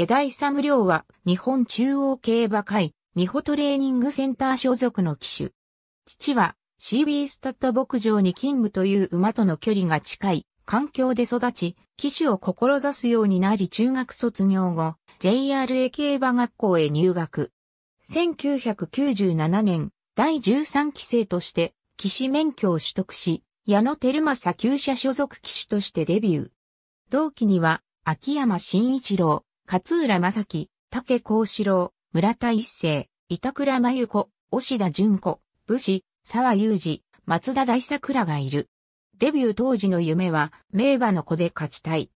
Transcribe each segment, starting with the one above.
枝井勇良は日本中央競馬会、美穂トレーニングセンター所属の騎手。父は CB スタッド牧場にキングという馬との距離が近い環境で育ち、騎手を志すようになり中学卒業後、JRA 競馬学校へ入学。1997年、第13期生として、騎士免許を取得し、矢野照正旧社所属騎手としてデビュー。同期には、秋山慎一郎、勝浦正樹、竹幸四郎、村田一世、板倉真由子、押田純子、武士、沢裕二、松田大作らがいる。デビュー当時の夢は、名馬の子で勝ちたい。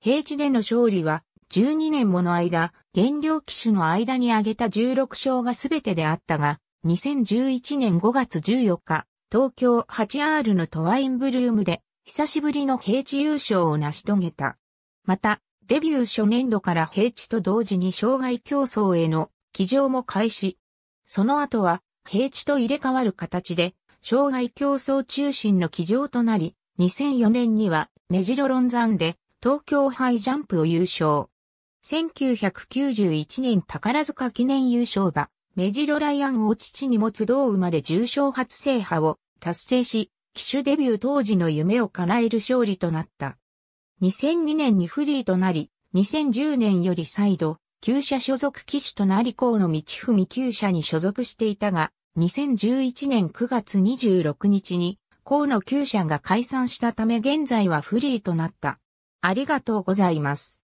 平地での勝利は、12年もの間、減量騎手の間に挙げた16勝が全てであったが、2011年5月14日、東京 8R のトワインブルームで、久しぶりの平地優勝を成し遂げた。また、デビュー初年度から平地と同時に障害競争への騎乗も開始。その後は平地と入れ替わる形で障害競争中心の騎乗となり、2004年にはメジロロンザンで東京杯ジャンプを優勝。1991年宝塚記念優勝馬、ジロライアンを父に持つ同馬で重賞初制覇を達成し、騎手デビュー当時の夢を叶える勝利となった。2002年にフリーとなり、2010年より再度、旧社所属機種となり河野道文旧社に所属していたが、2011年9月26日に河野旧社が解散したため現在はフリーとなった。ありがとうございます。